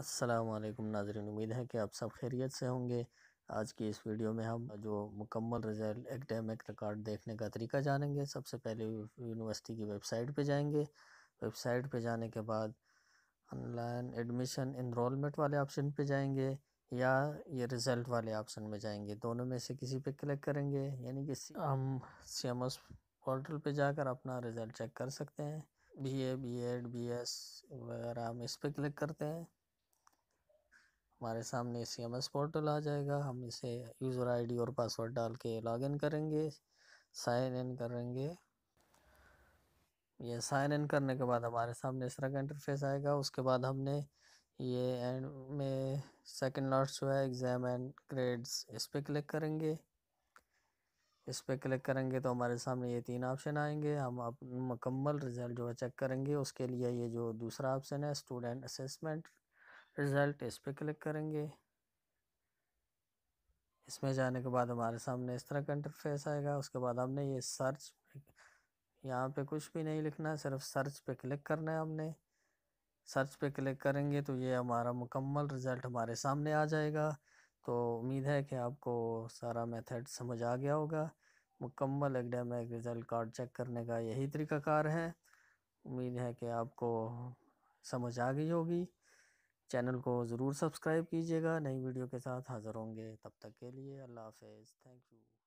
असलकम नाजरन उम्मीद है कि आप सब खैरियत से होंगे आज की इस वीडियो में हम जो मुकम्मल रिजल्ट एकेडमिक रिकॉर्ड देखने का तरीका जानेंगे सबसे पहले यूनिवर्सिटी की वेबसाइट पे जाएंगे वेबसाइट पे जाने के बाद ऑनलाइन एडमिशन इनरोलमेंट वाले ऑप्शन पे जाएंगे या ये रिज़ल्ट वाले ऑप्शन में जाएंगे दोनों में से किसी पर क्लिक करेंगे यानी कि हम सी एम एस पोर्टल पर जाकर अपना रिज़ल्ट चेक कर सकते हैं B A B Ed B S वगैरह हम इस पर क्लिक करते हैं हमारे सामने सी एम एस पोर्टल आ जाएगा हम इसे यूज़र आईडी और पासवर्ड डाल के लॉग इन करेंगे साइन इन करेंगे ये साइन इन करने के बाद हमारे सामने इस तरह का इंटरफेस आएगा उसके बाद हमने ये एंड में सेकंड लास्ट जो है एग्ज़ाम एंड ग्रेड्स इस पर क्लिक करेंगे इस पर क्लिक करेंगे तो हमारे सामने ये तीन ऑप्शन आएंगे हम मुकम्मल रिज़ल्ट जो है चेक करेंगे उसके लिए ये जो दूसरा ऑप्शन है स्टूडेंट असेसमेंट रिज़ल्ट इस पर क्लिक करेंगे इसमें जाने के बाद हमारे सामने इस तरह का इंटरफेस आएगा उसके बाद हमने ये सर्च यहाँ पे कुछ भी नहीं लिखना है सिर्फ सर्च पे क्लिक करना है हमने सर्च पे क्लिक करेंगे तो ये हमारा मुकम्मल रिज़ल्ट हमारे सामने आ जाएगा तो उम्मीद है कि आपको सारा मेथड समझ आ गया होगा मुकम्मल एकेडमिक रिज़ल्ट कार्ड चेक करने का यही तरीकाकार है उम्मीद है कि आपको समझ आ गई होगी चैनल को ज़रूर सब्सक्राइब कीजिएगा नई वीडियो के साथ हाज़िर होंगे तब तक के लिए अल्लाह हाफ थैंक यू